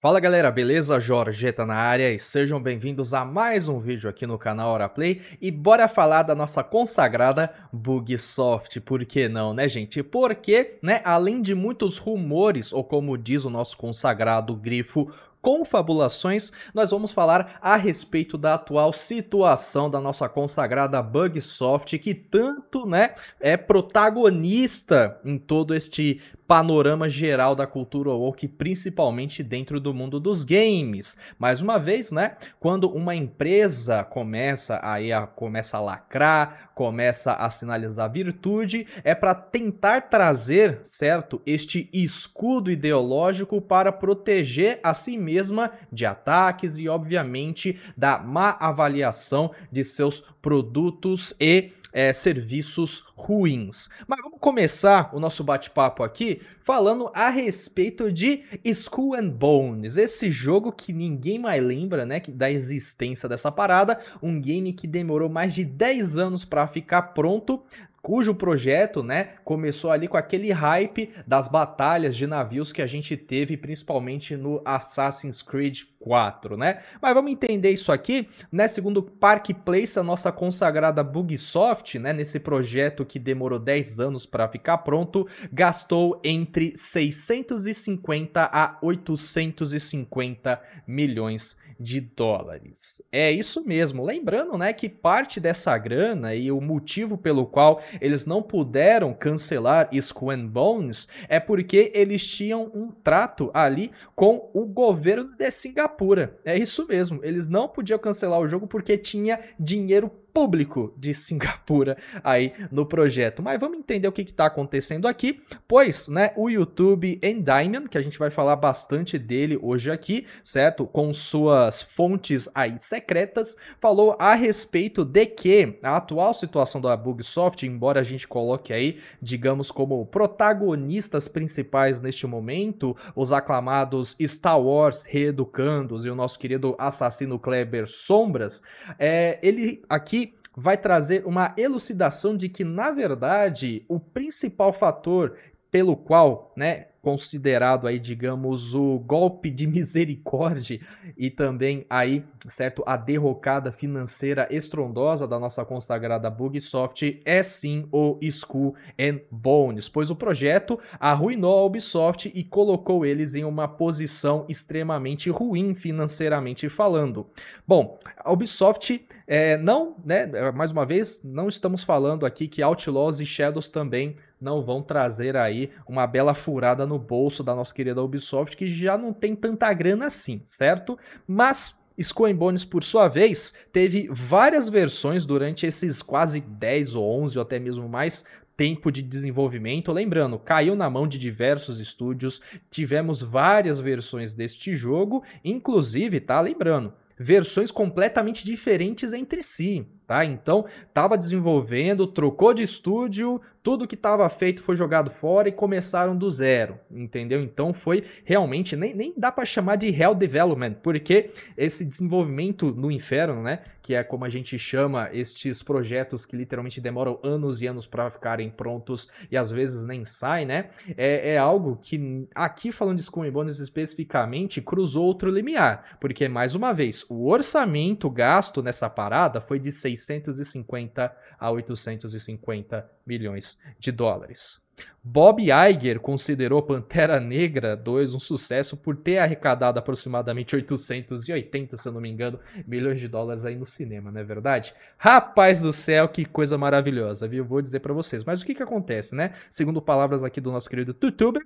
Fala galera, beleza? Jorgeta na área e sejam bem-vindos a mais um vídeo aqui no canal Hora Play e bora falar da nossa consagrada Bugsoft, por que não, né gente? Porque, né, além de muitos rumores, ou como diz o nosso consagrado grifo, confabulações, nós vamos falar a respeito da atual situação da nossa consagrada Bugsoft, que tanto né, é protagonista em todo este panorama geral da cultura woke, principalmente dentro do mundo dos games. Mais uma vez, né? Quando uma empresa começa aí a começa a lacrar, começa a sinalizar virtude, é para tentar trazer, certo, este escudo ideológico para proteger a si mesma de ataques e obviamente da má avaliação de seus produtos e é, serviços ruins. Mas vamos começar o nosso bate-papo aqui falando a respeito de Skull and Bones, esse jogo que ninguém mais lembra, né, da existência dessa parada, um game que demorou mais de 10 anos para ficar pronto, cujo projeto, né, começou ali com aquele hype das batalhas de navios que a gente teve principalmente no Assassin's Creed 4, né? Mas vamos entender isso aqui, né? Segundo Park Place, a nossa consagrada Bugsoft, né, nesse projeto que demorou 10 anos para ficar pronto, gastou entre 650 a 850 milhões de dólares. É isso mesmo. Lembrando, né, que parte dessa grana e o motivo pelo qual eles não puderam cancelar Skull Bones é porque eles tinham um trato ali com o governo de Singapura. É isso mesmo. Eles não podiam cancelar o jogo porque tinha dinheiro público de Singapura aí no projeto. Mas vamos entender o que está acontecendo aqui, pois né, o YouTube Endymion, que a gente vai falar bastante dele hoje aqui, certo? Com suas fontes aí secretas, falou a respeito de que a atual situação da Bugsoft, embora a gente coloque aí, digamos, como protagonistas principais neste momento, os aclamados Star Wars reeducandos e o nosso querido assassino Kleber Sombras, é, ele aqui vai trazer uma elucidação de que, na verdade, o principal fator pelo qual, né, considerado aí, digamos, o golpe de misericórdia e também aí, certo, a derrocada financeira estrondosa da nossa consagrada Bugsoft é sim o School and Bones, pois o projeto arruinou a Ubisoft e colocou eles em uma posição extremamente ruim financeiramente falando. Bom, a Ubisoft é, não, né, mais uma vez, não estamos falando aqui que Outlaws e Shadows também não vão trazer aí uma bela furada no bolso da nossa querida Ubisoft, que já não tem tanta grana assim, certo? Mas Skull Bones, por sua vez, teve várias versões durante esses quase 10 ou 11 ou até mesmo mais tempo de desenvolvimento. Lembrando, caiu na mão de diversos estúdios, tivemos várias versões deste jogo, inclusive, tá lembrando, versões completamente diferentes entre si, tá? Então, estava desenvolvendo, trocou de estúdio, tudo que estava feito foi jogado fora e começaram do zero, entendeu? Então foi realmente, nem, nem dá para chamar de real development, porque esse desenvolvimento no inferno, né? que é como a gente chama estes projetos que literalmente demoram anos e anos para ficarem prontos e às vezes nem saem, né? É, é, algo que, aqui falando de Scum Bones especificamente, cruzou outro limiar, porque, mais uma vez, o orçamento gasto nessa parada foi de 650 a 850 milhões de dólares. Bob Iger considerou Pantera Negra 2 um sucesso por ter arrecadado aproximadamente 880, se eu não me engano, milhões de dólares aí no cinema, não é verdade? Rapaz do céu, que coisa maravilhosa, viu? Vou dizer para vocês. Mas o que que acontece, né? Segundo palavras aqui do nosso querido Tutuber,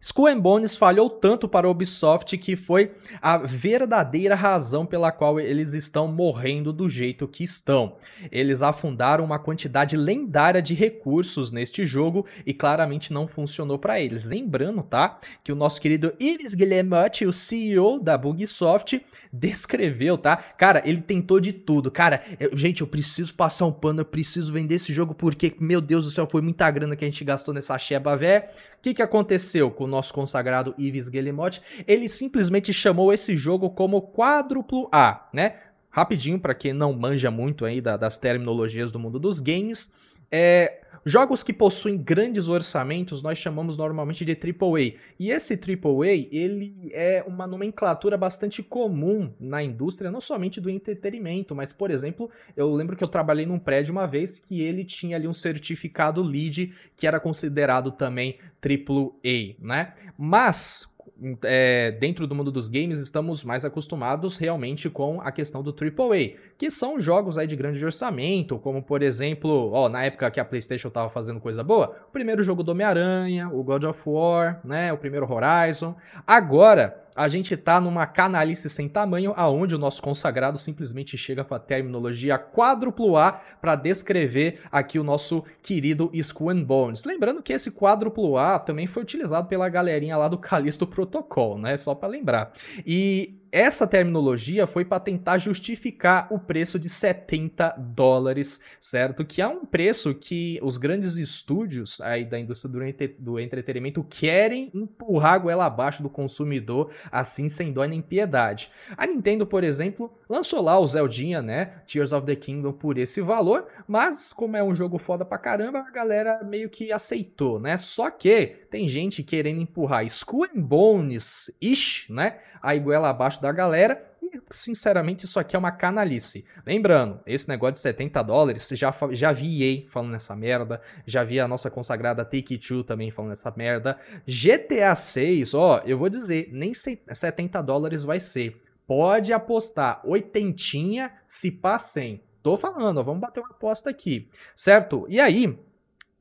Skull Bones falhou tanto para a Ubisoft que foi a verdadeira razão pela qual eles estão morrendo do jeito que estão. Eles afundaram uma quantidade lendária de recursos neste jogo e claramente não funcionou para eles. Lembrando, tá, que o nosso querido Iris Guillemot, o CEO da Bugisoft, descreveu, tá? Cara, ele tentou de tudo. Cara, eu, gente, eu preciso passar um pano, eu preciso vender esse jogo porque, meu Deus do céu, foi muita grana que a gente gastou nessa cheba, véi. O que, que aconteceu com o nosso consagrado Ives Guillemot? Ele simplesmente chamou esse jogo como quádruplo A, né? Rapidinho, para quem não manja muito aí das terminologias do mundo dos games, é, Jogos que possuem grandes orçamentos nós chamamos normalmente de AAA. E esse AAA, ele é uma nomenclatura bastante comum na indústria, não somente do entretenimento, mas, por exemplo, eu lembro que eu trabalhei num prédio uma vez que ele tinha ali um certificado LEED que era considerado também AAA, né? Mas é, dentro do mundo dos games, estamos mais acostumados realmente com a questão do AAA, que são jogos aí de grande orçamento, como por exemplo, ó, na época que a PlayStation estava fazendo coisa boa, o primeiro jogo do Homem-Aranha, o God of War, né, o primeiro Horizon. Agora, a gente está numa canalice sem tamanho, aonde o nosso consagrado simplesmente chega com a terminologia quádruplo A para descrever aqui o nosso querido Skull and Bones. Lembrando que esse quádruplo A também foi utilizado pela galerinha lá do Calixto Protocol, né? Só para lembrar. E essa terminologia foi para tentar justificar o preço de 70 dólares, certo? Que é um preço que os grandes estúdios aí da indústria do, entre do entretenimento querem empurrar a goela abaixo do consumidor, assim sem dó nem piedade. A Nintendo, por exemplo, lançou lá o Zeldinha, né? Tears of the Kingdom por esse valor, mas como é um jogo foda pra caramba, a galera meio que aceitou, né? Só que tem gente querendo empurrar Skull and Bones, ish, né? a goela abaixo da galera. E, sinceramente, isso aqui é uma canalice. Lembrando, esse negócio de 70 dólares, já, já vi EA falando nessa merda, já vi a nossa consagrada Take-Two também falando nessa merda. GTA 6, ó, eu vou dizer, nem 70 dólares vai ser. Pode apostar, oitentinha, se pá 100. Tô falando, ó, vamos bater uma aposta aqui, certo? E aí,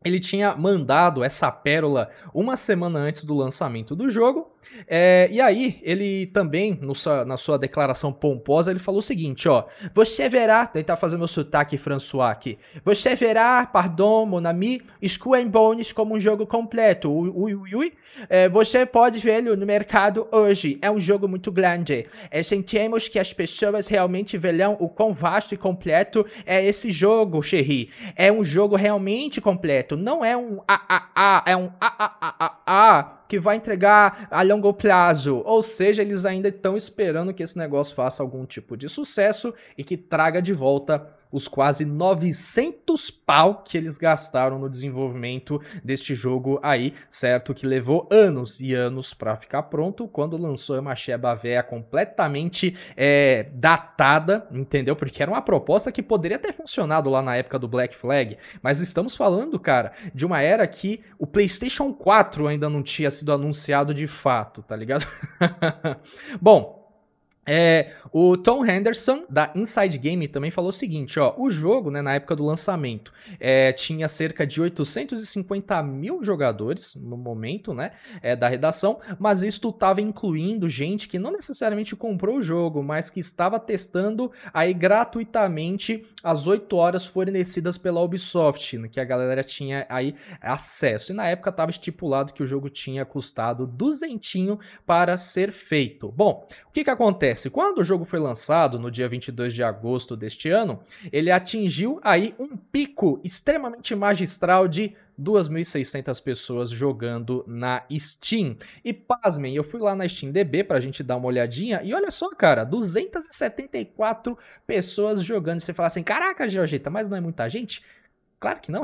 ele tinha mandado essa pérola uma semana antes do lançamento do jogo. É, e aí, ele também, no, na sua declaração pomposa, ele falou o seguinte, ó. Você verá, tentar tá fazendo o sotaque François aqui. Você verá, pardon, mon ami, Skull Bones como um jogo completo. Ui, ui, ui. É, você pode vê-lo no mercado hoje. É um jogo muito grande. É, sentimos que as pessoas realmente verão o quão vasto e completo é esse jogo, Xerri. É um jogo realmente completo não é um a a a, é um a a a a a que vai entregar a longo prazo. Ou seja, eles ainda estão esperando que esse negócio faça algum tipo de sucesso e que traga de volta os quase 900 pau que eles gastaram no desenvolvimento deste jogo aí, certo? Que levou anos e anos para ficar pronto. Quando lançou, eu Maché a Bavéia é completamente é, datada, entendeu? Porque era uma proposta que poderia ter funcionado lá na época do Black Flag, mas estamos falando, cara, de uma era que o PlayStation 4 ainda não tinha sido anunciado de fato, tá ligado? Bom, é, o Tom Henderson, da Inside Game, também falou o seguinte, ó, o jogo, né, na época do lançamento, é, tinha cerca de 850 mil jogadores no momento, né, é, da redação, mas isto estava incluindo gente que não necessariamente comprou o jogo, mas que estava testando aí gratuitamente as 8 horas fornecidas pela Ubisoft, né, que a galera tinha aí acesso, e na época estava estipulado que o jogo tinha custado duzentinho para ser feito. Bom, que, que acontece? Quando o jogo foi lançado, no dia 22 de agosto deste ano, ele atingiu aí um pico extremamente magistral de 2.600 pessoas jogando na Steam. E pasmem, eu fui lá na SteamDB pra gente dar uma olhadinha e olha só, cara, 274 pessoas jogando. E você fala assim, caraca, Georgita, mas não é muita gente? Claro que não.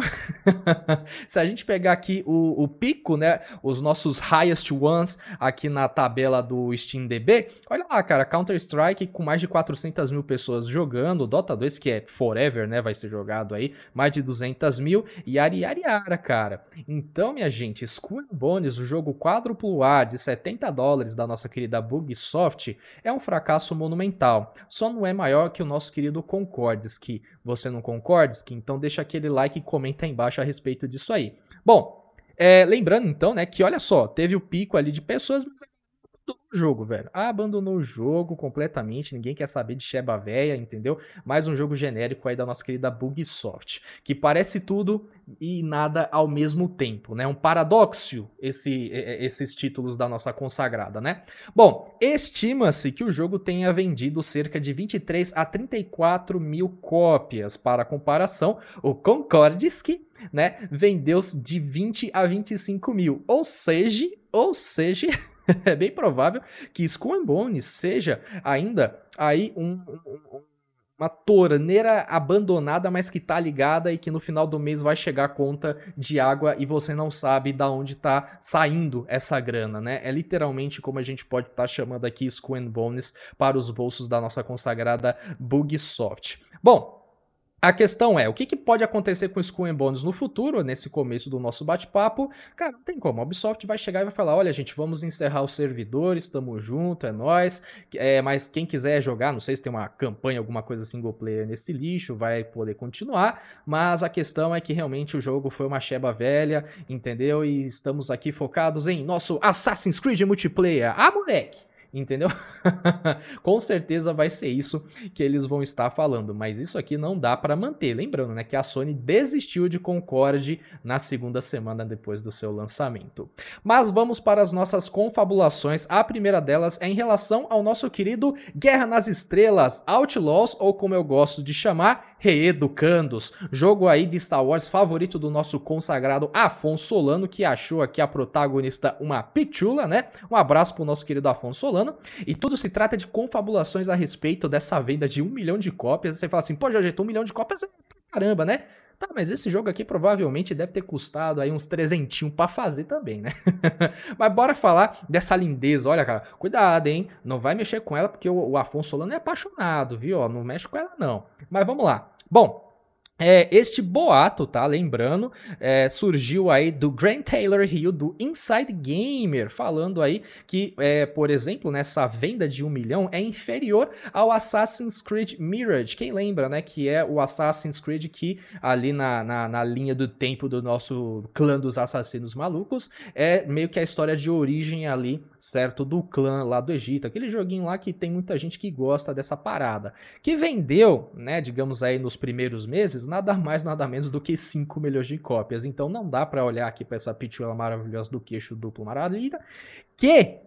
Se a gente pegar aqui o, o, pico, né, os nossos highest ones aqui na tabela do SteamDB, olha lá, cara, Counter-Strike com mais de 400 mil pessoas jogando, Dota 2, que é forever, né, vai ser jogado aí, mais de 200 mil, e Ariariara, cara. Então, minha gente, Skull Bones, o jogo quadruplo A de 70 dólares da nossa querida Bugsoft, é um fracasso monumental. Só não é maior que o nosso querido Concordes, que você não concordes, que então deixa aquele like like e comenta aí embaixo a respeito disso aí. Bom, é, lembrando então, né, que olha só, teve o pico ali de pessoas, mas abandonou o jogo, velho. Abandonou o jogo completamente. Ninguém quer saber de Sheba Véia, entendeu? Mais um jogo genérico aí da nossa querida Bugsoft. Que parece tudo e nada ao mesmo tempo, né? Um paradoxo esse, esses títulos da nossa consagrada, né? Bom, estima-se que o jogo tenha vendido cerca de 23 a 34 mil cópias. Para comparação, o Concordisk, né, vendeu de 20 a 25 mil. Ou seja, ou seja, é bem provável que Skull and Bones seja ainda aí um, um, uma torneira abandonada, mas que tá ligada e que no final do mês vai chegar a conta de água e você não sabe da onde tá saindo essa grana, né? É literalmente como a gente pode estar tá chamando aqui Skull and Bones para os bolsos da nossa consagrada Bugsoft. Bom, a questão é, o que, que pode acontecer com o School and Bones no futuro, nesse começo do nosso bate-papo? Cara, não tem como. A Ubisoft vai chegar e vai falar, olha, gente, vamos encerrar os servidores, estamos junto, é nóis. É, mas quem quiser jogar, não sei se tem uma campanha, alguma coisa single player nesse lixo, vai poder continuar. Mas a questão é que realmente o jogo foi uma cheba velha, entendeu? E estamos aqui focados em nosso Assassin's Creed Multiplayer. Ah, moleque! entendeu? Com certeza vai ser isso que eles vão estar falando, mas isso aqui não dá para manter. Lembrando, né, que a Sony desistiu de Concorde na segunda semana depois do seu lançamento. Mas vamos para as nossas confabulações. A primeira delas é em relação ao nosso querido Guerra nas Estrelas, Outlaws ou como eu gosto de chamar, Reeducandos, jogo aí de Star Wars favorito do nosso consagrado Afonso Solano, que achou aqui a protagonista uma pitula, né? Um abraço pro nosso querido Afonso Solano. E tudo se trata de confabulações a respeito dessa venda de um milhão de cópias. Você fala assim, pô, Jorge, um milhão de cópias é caramba, né? Tá, mas esse jogo aqui provavelmente deve ter custado aí uns trezentinhos pra fazer também, né? mas bora falar dessa lindeza. Olha, cara, cuidado, hein? Não vai mexer com ela porque o, Afonso Solano é apaixonado, viu? Não mexe com ela, não. Mas vamos lá. Bom, é, este boato, tá? Lembrando, é, surgiu aí do Grant Taylor Hill, do Inside Gamer, falando aí que, é, por exemplo, nessa né, venda de um milhão é inferior ao Assassin's Creed Mirage. Quem lembra, né? Que é o Assassin's Creed que, ali na, na, na linha do tempo do nosso clã dos assassinos malucos, é meio que a história de origem ali certo? Do clã lá do Egito. Aquele joguinho lá que tem muita gente que gosta dessa parada. Que vendeu, né, digamos aí nos primeiros meses, nada mais, nada menos do que 5 milhões de cópias. Então não dá para olhar aqui para essa pitula maravilhosa do queixo duplo maravilha, que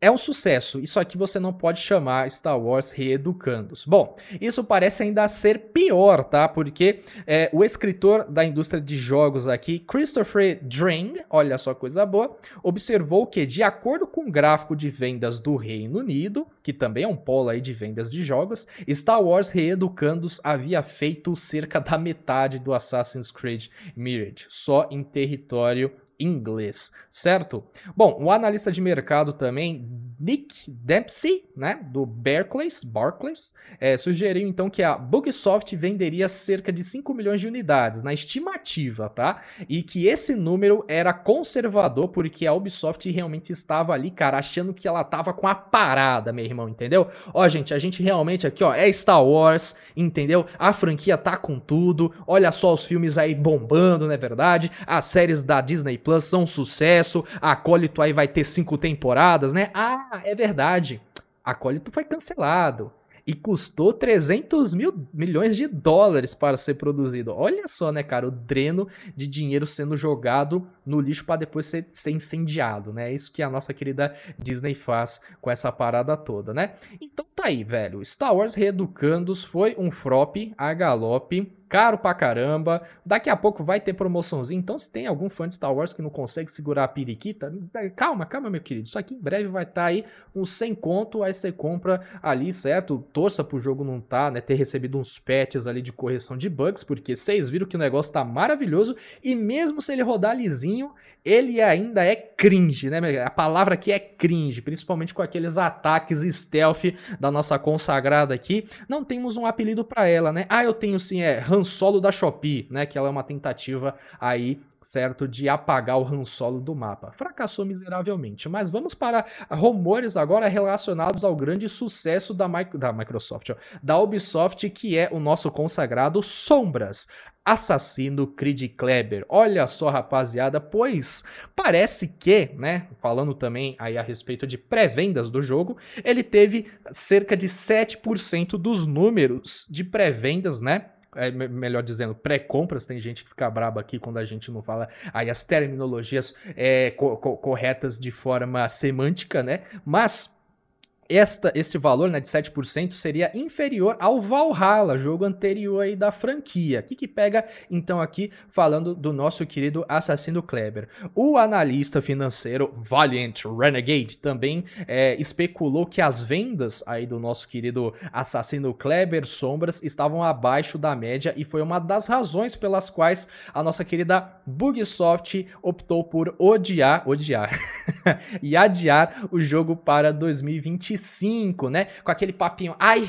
é um sucesso. Isso aqui você não pode chamar Star Wars reeducandos. Bom, isso parece ainda ser pior, tá? Porque é, o escritor da indústria de jogos aqui, Christopher Dring, olha só coisa boa, observou que, de acordo com o gráfico de vendas do Reino Unido, que também é um polo aí de vendas de jogos, Star Wars reeducandos havia feito cerca da metade do Assassin's Creed Mirage, só em território inglês, certo? Bom, o analista de mercado também, Nick Dempsey, né, do Barclays, Barclays é, sugeriu então que a Bugsoft venderia cerca de 5 milhões de unidades na estimativa, tá? E que esse número era conservador porque a Ubisoft realmente estava ali, cara, achando que ela tava com a parada, meu irmão, entendeu? Ó, gente, a gente realmente aqui, ó, é Star Wars, entendeu? A franquia tá com tudo, olha só os filmes aí bombando, não é verdade? As séries da Disney Plus são um sucesso, Acólito aí vai ter cinco temporadas, né? Ah, é verdade. Acólito foi cancelado e custou 300 mil milhões de dólares para ser produzido. Olha só, né, cara, o dreno de dinheiro sendo jogado no lixo para depois ser, ser, incendiado, né? É isso que a nossa querida Disney faz com essa parada toda, né? Então tá aí, velho. Star Wars Reeducandos foi um frop a galope caro pra caramba. Daqui a pouco vai ter promoçãozinha. Então, se tem algum fã de Star Wars que não consegue segurar a periquita, calma, calma, meu querido. Isso aqui em breve vai estar tá aí uns 100 conto. Aí você compra ali, certo? Torça pro jogo não tá, né? Ter recebido uns patches ali de correção de bugs, porque vocês viram que o negócio tá maravilhoso. E mesmo se ele rodar lisinho, ele ainda é cringe, né? A palavra aqui é cringe, principalmente com aqueles ataques stealth da nossa consagrada aqui. Não temos um apelido para ela, né? Ah, eu tenho sim, é Han Solo da Shopee, né? Que ela é uma tentativa aí certo de apagar o Han Solo do mapa. Fracassou miseravelmente. Mas vamos para rumores agora relacionados ao grande sucesso da, Mi da Microsoft, ó, da Ubisoft, que é o nosso consagrado Sombras. Assassino Creed Kleber. Olha só, rapaziada, pois parece que, né, falando também aí a respeito de pré-vendas do jogo, ele teve cerca de 7% dos números de pré-vendas, né, é, melhor dizendo, pré-compras. Tem gente que fica braba aqui quando a gente não fala aí as terminologias é, co co corretas de forma semântica, né? Mas esta, este valor né, de 7% seria inferior ao Valhalla, jogo anterior aí da franquia. O que, que pega, então, aqui falando do nosso querido assassino Kleber? O analista financeiro Valiant Renegade também é, especulou que as vendas aí do nosso querido assassino Kleber Sombras estavam abaixo da média e foi uma das razões pelas quais a nossa querida Bugisoft optou por odiar, odiar e adiar o jogo para 2025. 5, né? Com aquele papinho. Ai,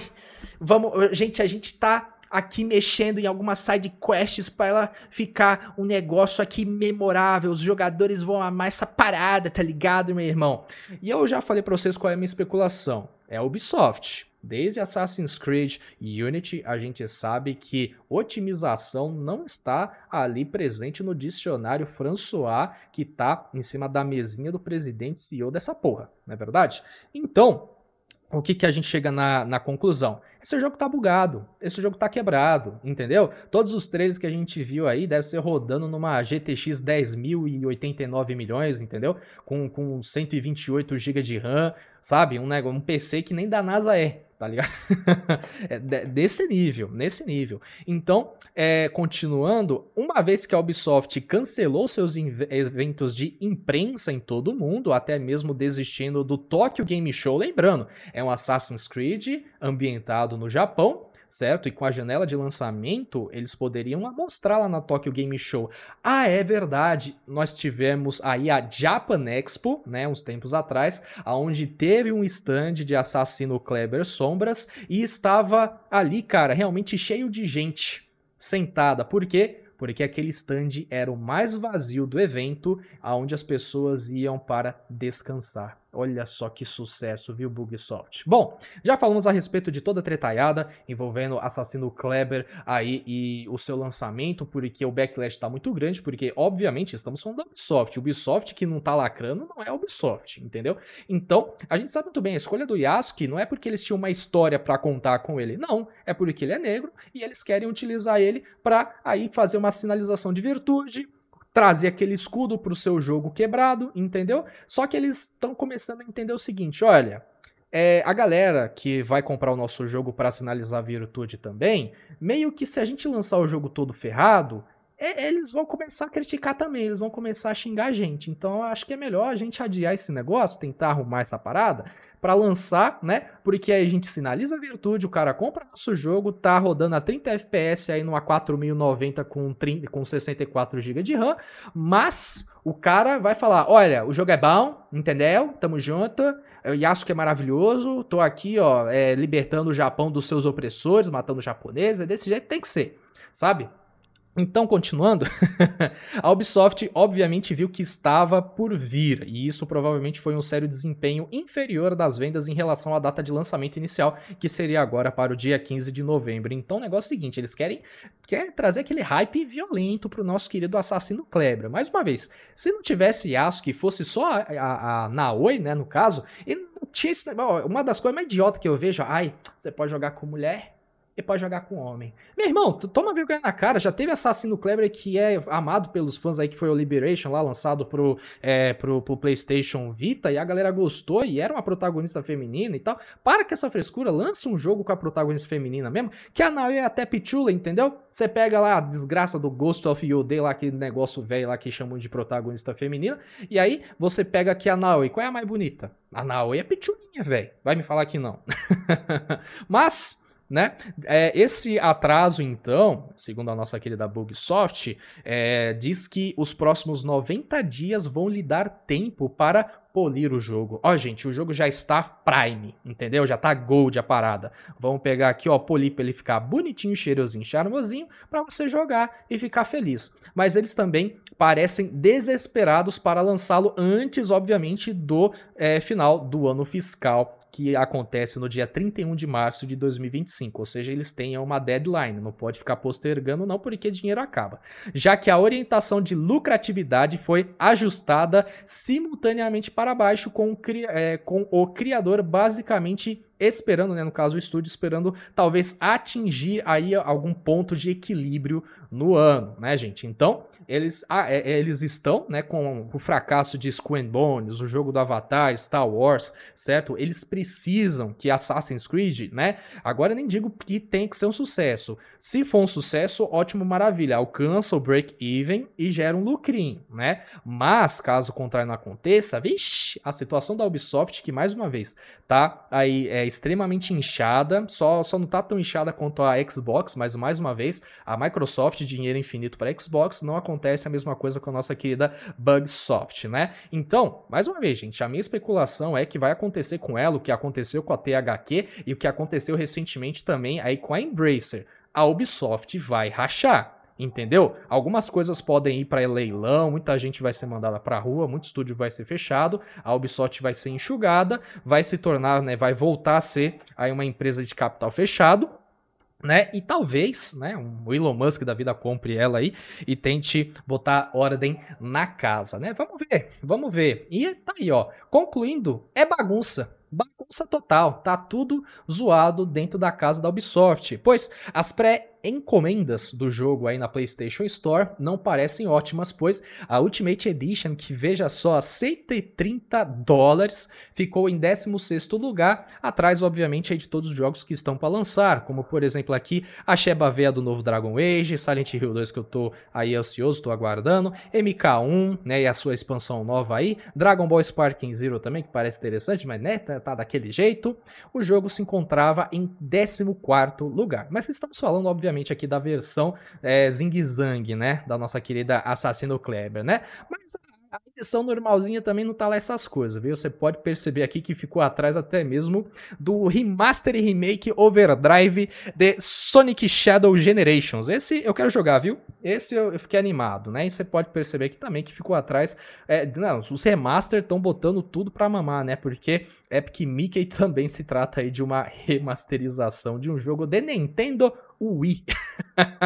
vamos. Gente, a gente tá aqui mexendo em algumas side quests para ela ficar um negócio aqui memorável. Os jogadores vão amar essa parada, tá ligado, meu irmão? E eu já falei para vocês qual é a minha especulação. É a Ubisoft. Desde Assassin's Creed e Unity, a gente sabe que otimização não está ali presente no dicionário François que tá em cima da mesinha do presidente CEO dessa porra, não é verdade? Então, o que, que a gente chega na, na conclusão? Esse jogo tá bugado, esse jogo tá quebrado, entendeu? Todos os trailers que a gente viu aí devem ser rodando numa GTX 10.089 milhões, entendeu? Com, com 128 GB de RAM, Sabe? Um negócio, um PC que nem da NASA é, tá ligado? é desse nível, nesse nível. Então, é, continuando, uma vez que a Ubisoft cancelou seus eventos de imprensa em todo o mundo, até mesmo desistindo do Tokyo Game Show, lembrando, é um Assassin's Creed ambientado no Japão, certo? E com a janela de lançamento, eles poderiam mostrar lá na Tokyo Game Show. Ah, é verdade, nós tivemos aí a Japan Expo, né, uns tempos atrás, aonde teve um stand de Assassino Kleber Sombras e estava ali, cara, realmente cheio de gente sentada. Por quê? porque aquele stand era o mais vazio do evento, aonde as pessoas iam para descansar. Olha só que sucesso, viu, Bugsoft? Bom, já falamos a respeito de toda a tretaiada envolvendo Assassino Kleber aí e o seu lançamento, porque o backlash está muito grande, porque, obviamente, estamos falando da Ubisoft. O Ubisoft que não está lacrando não é a Ubisoft, entendeu? Então, a gente sabe muito bem, a escolha do Yasuke não é porque eles tinham uma história para contar com ele, não. É porque ele é negro e eles querem utilizar ele para aí fazer uma sinalização de virtude, trazer aquele escudo para o seu jogo quebrado, entendeu? Só que eles estão começando a entender o seguinte: olha, é, a galera que vai comprar o nosso jogo para sinalizar virtude também, meio que se a gente lançar o jogo todo ferrado, é, eles vão começar a criticar também, eles vão começar a xingar a gente. Então eu acho que é melhor a gente adiar esse negócio, tentar arrumar essa parada para lançar, né? Porque aí a gente sinaliza a virtude, o cara compra nosso jogo, tá rodando a 30 FPS aí numa 4090 com, 30, com 64 GB de RAM, mas o cara vai falar: olha, o jogo é bom, entendeu? Tamo junto. O Yasuke é maravilhoso, tô aqui, ó, é, libertando o Japão dos seus opressores, matando japoneses, é desse jeito que tem que ser, sabe? Então, continuando, a Ubisoft obviamente viu que estava por vir, e isso provavelmente foi um sério desempenho inferior das vendas em relação à data de lançamento inicial, que seria agora para o dia 15 de novembro. Então, o negócio é o seguinte, eles querem, querem trazer aquele hype violento para o nosso querido assassino Kleber. Mais uma vez, se não tivesse que fosse só a, a, a Naoi, né, no caso, ele não tinha esse... Uma das coisas mais idiota que eu vejo, ai, você pode jogar com mulher, e pode jogar com homem. Meu irmão, toma vergonha na cara. Já teve Assassino Cleber que é amado pelos fãs aí, que foi o Liberation lá, lançado pro, é, pro, pro, PlayStation Vita, e a galera gostou e era uma protagonista feminina e tal. Para com essa frescura, lança um jogo com a protagonista feminina mesmo, que a Naoya é até pitula, entendeu? Você pega lá a desgraça do Ghost of Yodei, lá aquele negócio velho lá que chamam de protagonista feminina, e aí você pega aqui a Naoya. Qual é a mais bonita? A Naoya é pitulinha velho. Vai me falar que não. Mas né? É, esse atraso, então, segundo a nossa querida Bugsoft, é, diz que os próximos 90 dias vão lhe dar tempo para polir o jogo. Ó, gente, o jogo já está prime, entendeu? Já tá gold a parada. Vamos pegar aqui, ó, polir para ele ficar bonitinho, cheirosinho, charmosinho, para você jogar e ficar feliz. Mas eles também parecem desesperados para lançá-lo antes, obviamente, do é, final do ano fiscal que acontece no dia 31 de março de 2025, ou seja, eles têm uma deadline, não pode ficar postergando não, porque dinheiro acaba. Já que a orientação de lucratividade foi ajustada simultaneamente para baixo com o, cri é, com o criador basicamente esperando, né, no caso o estúdio, esperando talvez atingir aí algum ponto de equilíbrio no ano, né, gente? Então, eles, ah, é, eles estão, né, com o fracasso de Squen Bones, o jogo do Avatar, Star Wars, certo? Eles precisam que Assassin's Creed, né? Agora nem digo que tem que ser um sucesso, se for um sucesso, ótimo, maravilha, alcança o break-even e gera um lucrinho, né? Mas caso contrário não aconteça, vixe, a situação da Ubisoft, que mais uma vez tá aí é extremamente inchada, só, só não tá tão inchada quanto a Xbox, mas mais uma vez, a Microsoft, dinheiro infinito para Xbox, não acontece a mesma coisa com a nossa querida Bugsoft, né? Então, mais uma vez, gente, a minha especulação é que vai acontecer com ela o que aconteceu com a THQ e o que aconteceu recentemente também aí com a Embracer a Ubisoft vai rachar. Entendeu? Algumas coisas podem ir para leilão, muita gente vai ser mandada para rua, muito estúdio vai ser fechado, a Ubisoft vai ser enxugada, vai se tornar, né, vai voltar a ser aí uma empresa de capital fechado, né? E talvez, né, o Elon Musk da vida compre ela aí e tente botar ordem na casa, né? Vamos ver, vamos ver. E tá aí, ó. Concluindo, é bagunça. Bagunça total, tá tudo zoado dentro da casa da Ubisoft, pois as pré encomendas do jogo aí na PlayStation Store não parecem ótimas, pois a Ultimate Edition, que veja só, 130 dólares, ficou em 16º lugar, atrás obviamente de todos os jogos que estão para lançar, como por exemplo aqui a Sheba Veia do novo Dragon Age, Silent Hill 2 que eu tô aí ansioso, tô aguardando, MK1, né, e a sua expansão nova aí, Dragon Ball Sparking Zero também, que parece interessante, mas né, tá, tá daquele jeito. O jogo se encontrava em 14º lugar. Mas estamos falando obviamente obviamente, aqui da versão é, eh, Zing Zang, né? Da nossa querida Assassino Kleber, né? Mas a, edição normalzinha também não tá lá essas coisas, viu? Você pode perceber aqui que ficou atrás até mesmo do Remaster e Remake Overdrive de Sonic Shadow Generations. Esse eu quero jogar, viu? Esse eu, eu fiquei animado, né? E você pode perceber aqui também que ficou atrás. É, não, os remaster estão botando tudo pra mamar, né? Porque é porque Mickey também se trata aí de uma remasterização de um jogo de Nintendo Wii.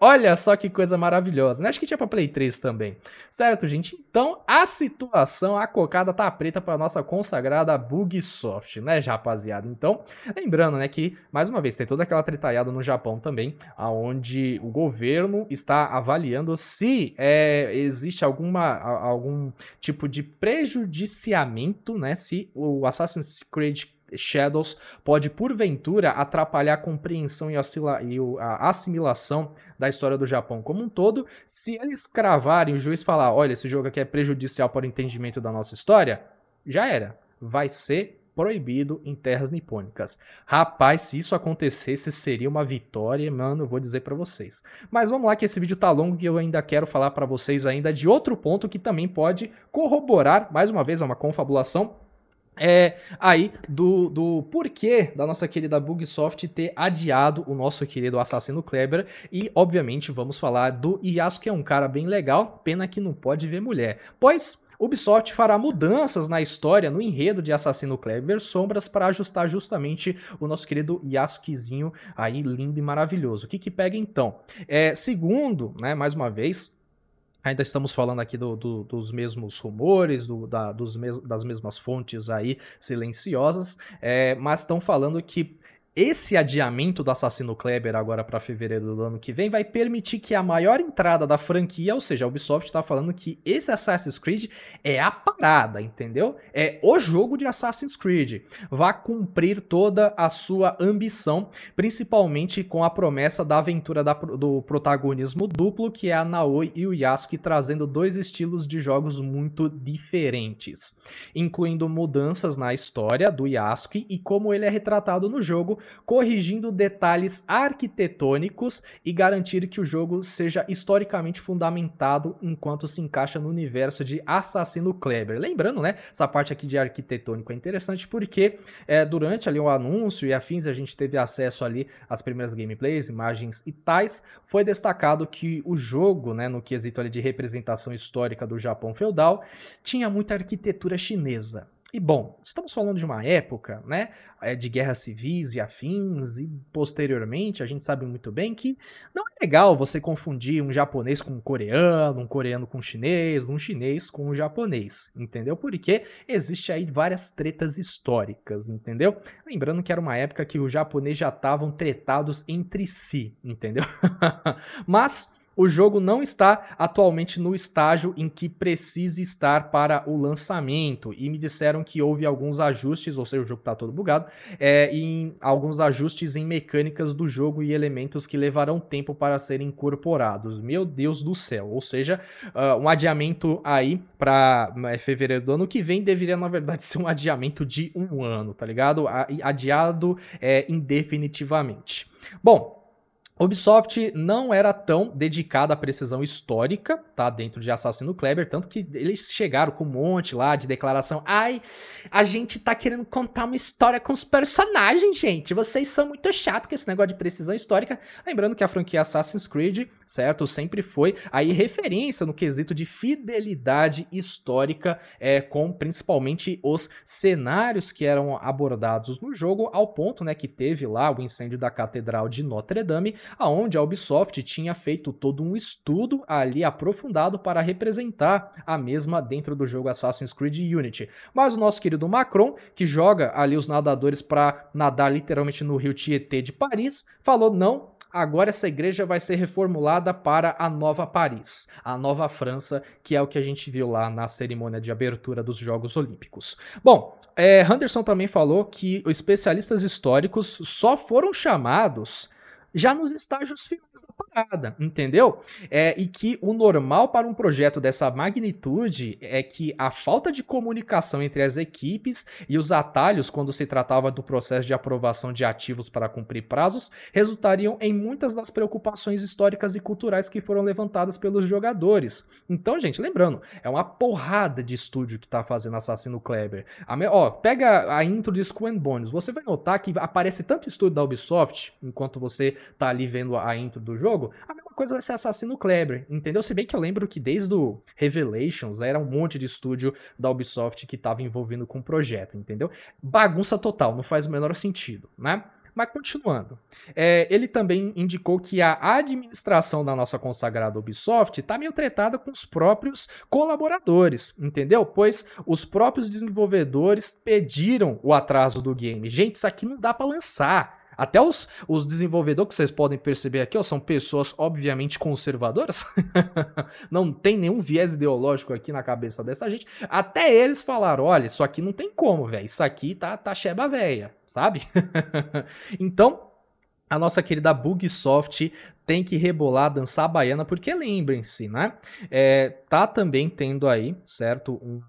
Olha só que coisa maravilhosa, né? Acho que tinha pra Play 3 também. Certo, gente? Então, a situação, a cocada tá preta pra nossa consagrada Bugsoft, né, rapaziada? Então, lembrando, né, que, mais uma vez, tem toda aquela tretalhada no Japão também, aonde o governo está avaliando se é, existe alguma, algum tipo de prejudiciamento, né, se o Assassin's Creed Shadows pode, porventura, atrapalhar a compreensão e a assimilação da história do Japão como um todo, se eles cravarem, o juiz falar, olha, esse jogo aqui é prejudicial para o entendimento da nossa história, já era. Vai ser proibido em terras nipônicas. Rapaz, se isso acontecesse, seria uma vitória, mano, eu vou dizer para vocês. Mas vamos lá que esse vídeo tá longo e eu ainda quero falar para vocês ainda de outro ponto que também pode corroborar, mais uma vez, é uma confabulação é, aí do, do porquê da nossa querida Bugsoft ter adiado o nosso querido assassino Kleber. E, obviamente, vamos falar do Yasuo, que é um cara bem legal, pena que não pode ver mulher. Pois. Ubisoft fará mudanças na história, no enredo de Assassino Kleber Sombras para ajustar justamente o nosso querido Yasukizinho aí lindo e maravilhoso. O que que pega então? É, segundo, né, mais uma vez, Ainda estamos falando aqui do, do, dos mesmos rumores, do, da, dos mes das mesmas fontes aí silenciosas, é, mas estão falando que esse adiamento do assassino Kleber agora para fevereiro do ano que vem vai permitir que a maior entrada da franquia, ou seja, a Ubisoft está falando que esse Assassin's Creed é a parada, entendeu? É o jogo de Assassin's Creed. Vá cumprir toda a sua ambição, principalmente com a promessa da aventura da, do protagonismo duplo, que é a Naoi e o Yasuke trazendo dois estilos de jogos muito diferentes, incluindo mudanças na história do Yasuke e como ele é retratado no jogo corrigindo detalhes arquitetônicos e garantir que o jogo seja historicamente fundamentado enquanto se encaixa no universo de Assassino Kleber. Lembrando, né, essa parte aqui de arquitetônico é interessante porque é, durante ali o anúncio e afins a gente teve acesso ali às primeiras gameplays, imagens e tais, foi destacado que o jogo, né, no quesito ali de representação histórica do Japão feudal, tinha muita arquitetura chinesa. E bom, estamos falando de uma época, né, eh, de guerras civis e afins, e posteriormente a gente sabe muito bem que não é legal você confundir um japonês com um coreano, um coreano com um chinês, um chinês com um japonês, entendeu? Porque existe aí várias tretas históricas, entendeu? Lembrando que era uma época que os japoneses já estavam tretados entre si, entendeu? Mas o jogo não está atualmente no estágio em que precisa estar para o lançamento. E me disseram que houve alguns ajustes, ou seja, o jogo está todo bugado, é, em alguns ajustes em mecânicas do jogo e elementos que levarão tempo para serem incorporados. Meu Deus do céu! Ou seja, uh, um adiamento aí para é, fevereiro do ano que vem deveria, na verdade, ser um adiamento de um ano, tá ligado? Adiado é, indefinitivamente. Bom, Ubisoft não era tão dedicada à precisão histórica, tá? Dentro de Assassino Kleber, tanto que eles chegaram com um monte lá de declaração. Ai, a gente tá querendo contar uma história com os personagens, gente. Vocês são muito chato com esse negócio de precisão histórica. Lembrando que a franquia Assassin's Creed, certo? Sempre foi aí referência no quesito de fidelidade histórica, é, com principalmente os cenários que eram abordados no jogo, ao ponto, né, que teve lá o incêndio da Catedral de Notre Dame aonde a Ubisoft tinha feito todo um estudo ali aprofundado para representar a mesma dentro do jogo Assassin's Creed Unity. Mas o nosso querido Macron, que joga ali os nadadores para nadar literalmente no rio Tietê de Paris, falou não, agora essa igreja vai ser reformulada para a nova Paris, a nova França, que é o que a gente viu lá na cerimônia de abertura dos Jogos Olímpicos. Bom, é, Henderson também falou que os especialistas históricos só foram chamados já nos estágios finais da parada, entendeu? É, e que o normal para um projeto dessa magnitude é que a falta de comunicação entre as equipes e os atalhos quando se tratava do processo de aprovação de ativos para cumprir prazos resultariam em muitas das preocupações históricas e culturais que foram levantadas pelos jogadores. Então, gente, lembrando, é uma porrada de estúdio que está fazendo Assassino Kleber. Me... Ó, pega a intro de Squen Bones, você vai notar que aparece tanto estúdio da Ubisoft, enquanto você tá ali vendo a intro do jogo, a mesma coisa vai ser Assassino Kleber, entendeu? Se bem que eu lembro que desde o Revelations né, era um monte de estúdio da Ubisoft que tava envolvendo com o projeto, entendeu? Bagunça total, não faz o menor sentido, né? Mas continuando, é, ele também indicou que a administração da nossa consagrada Ubisoft está meio tretada com os próprios colaboradores, entendeu? Pois os próprios desenvolvedores pediram o atraso do game. Gente, isso aqui não dá para lançar. Até os, os desenvolvedores que vocês podem perceber aqui ó, são pessoas obviamente conservadoras. não tem nenhum viés ideológico aqui na cabeça dessa gente. Até eles falaram: olha, isso aqui não tem como, velho. Isso aqui tá, tá cheba véia, sabe? então, a nossa querida Bugsoft tem que rebolar, dançar baiana, porque lembrem-se, né? É, tá também tendo aí, certo? Um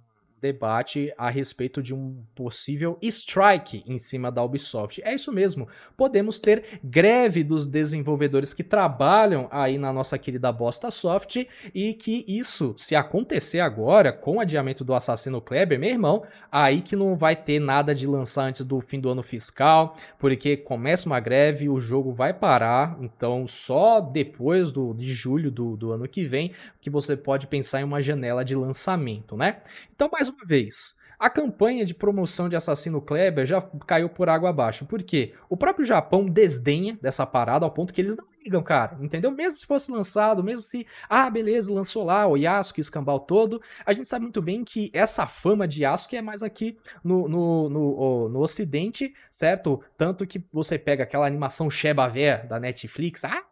debate a respeito de um possível strike em cima da Ubisoft. É isso mesmo, podemos ter greve dos desenvolvedores que trabalham aí na nossa querida Bosta Soft e que isso, se acontecer agora com o adiamento do assassino Kleber, meu irmão, aí que não vai ter nada de lançar antes do fim do ano fiscal, porque começa uma greve, o jogo vai parar, então só depois do, de julho do, do ano que vem que você pode pensar em uma janela de lançamento, né? Então, mais uma vez, a campanha de promoção de assassino Kleber já caiu por água abaixo. Por quê? O próprio Japão desdenha dessa parada ao ponto que eles não ligam, cara. Entendeu? Mesmo se fosse lançado, mesmo se. Ah, beleza, lançou lá o Yasuke, o escambau todo. A gente sabe muito bem que essa fama de Yasuke é mais aqui no, no, no, no Ocidente, certo? Tanto que você pega aquela animação Sheba Vé da Netflix. Ah,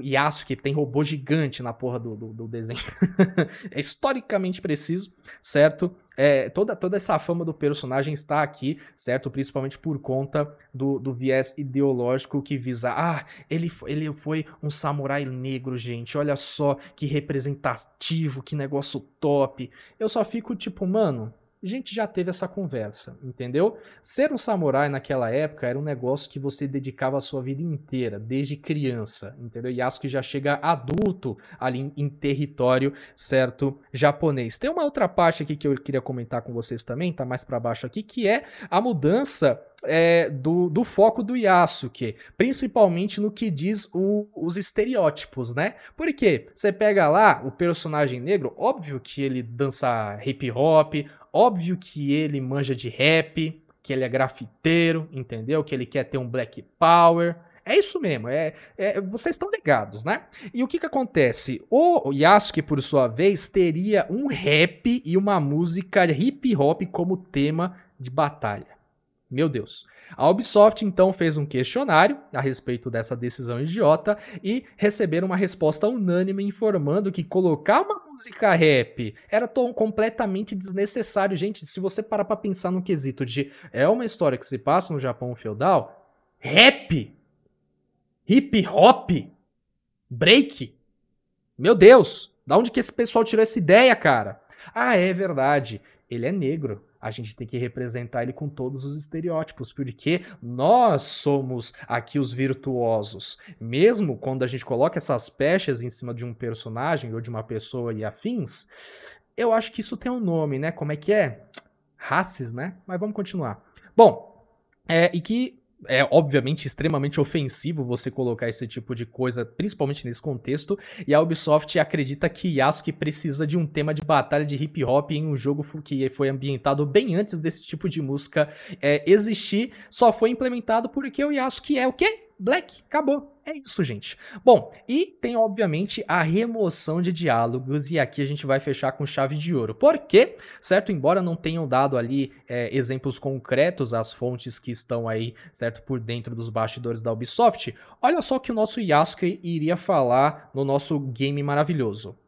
Yasuke, tem robô gigante na porra do, do, do desenho. é historicamente preciso, certo? É, toda, toda essa fama do personagem está aqui, certo? Principalmente por conta do, do viés ideológico que visa. Ah, ele, ele foi um samurai negro, gente. Olha só que representativo, que negócio top. Eu só fico tipo, mano, a gente já teve essa conversa, entendeu? Ser um samurai naquela época era um negócio que você dedicava a sua vida inteira, desde criança, entendeu? Yasuke já chega adulto ali em território, certo, japonês. Tem uma outra parte aqui que eu queria comentar com vocês também, tá mais para baixo aqui, que é a mudança é, do, do, foco do Yasuke, principalmente no que diz o, os estereótipos, né? Porque você pega lá o personagem negro, óbvio que ele dança hip hop, Óbvio que ele manja de rap, que ele é grafiteiro, entendeu? Que ele quer ter um black power. É isso mesmo, é, é vocês estão ligados, né? E o que que acontece? O Yasuke, por sua vez, teria um rap e uma música hip hop como tema de batalha. Meu Deus. A Ubisoft então fez um questionário a respeito dessa decisão idiota e receberam uma resposta unânime informando que colocar uma música rap era tão completamente desnecessário. Gente, se você parar pra pensar no quesito de é uma história que se passa no Japão feudal, rap, hip hop, break. Meu Deus, da onde que esse pessoal tirou essa ideia, cara? Ah, é verdade, ele é negro a gente tem que representar ele com todos os estereótipos, porque nós somos aqui os virtuosos. Mesmo quando a gente coloca essas pechas em cima de um personagem ou de uma pessoa e afins, eu acho que isso tem um nome, né? Como é que é? Races, né? Mas vamos continuar. Bom, é, e que é obviamente extremamente ofensivo você colocar esse tipo de coisa, principalmente nesse contexto, e a Ubisoft acredita que Yasuke precisa de um tema de batalha de hip hop em um jogo que foi ambientado bem antes desse tipo de música é, existir, só foi implementado porque o Yasuke é o quê? Black, acabou é isso, gente. Bom, e tem obviamente a remoção de diálogos, e aqui a gente vai fechar com chave de ouro. Por quê? Certo? Embora não tenham dado ali é, exemplos concretos às fontes que estão aí, certo, por dentro dos bastidores da Ubisoft, olha só que o nosso Yasuke iria falar no nosso game maravilhoso.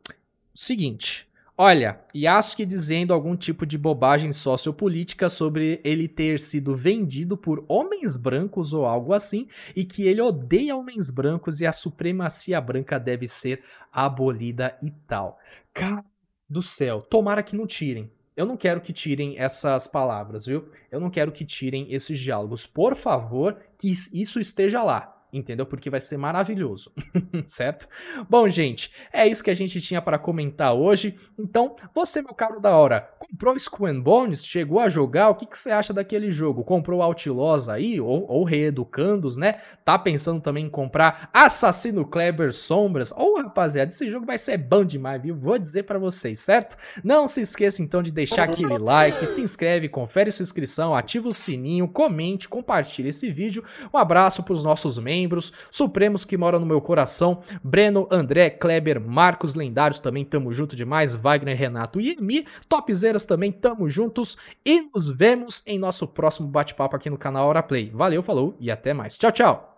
Seguinte, Olha, Yasuke dizendo algum tipo de bobagem sociopolítica sobre ele ter sido vendido por homens brancos ou algo assim, e que ele odeia homens brancos e a supremacia branca deve ser abolida e tal. Cara do céu, tomara que não tirem. Eu não quero que tirem essas palavras, viu? Eu não quero que tirem esses diálogos. Por favor, que isso esteja lá entendeu? Porque vai ser maravilhoso, certo? Bom, gente, é isso que a gente tinha para comentar hoje. Então, você, meu caro da hora, comprou Skull Bones? Chegou a jogar? O que, que você acha daquele jogo? Comprou Outlaws aí? Ou, ou Reeducandos, né? Tá pensando também em comprar Assassino Kleber Sombras? Ou, oh, rapaziada, esse jogo vai ser bom demais, viu? Vou dizer para vocês, certo? Não se esqueça, então, de deixar aquele like, se inscreve, confere sua inscrição, ativa o sininho, comente, compartilhe esse vídeo. Um abraço para os nossos membros membros supremos que moram no meu coração, Breno, André, Kleber, Marcos, lendários também, tamo junto demais, Wagner, Renato e Emi, topzeiras também, tamo juntos e nos vemos em nosso próximo bate-papo aqui no canal Hora Play. Valeu, falou e até mais. Tchau, tchau!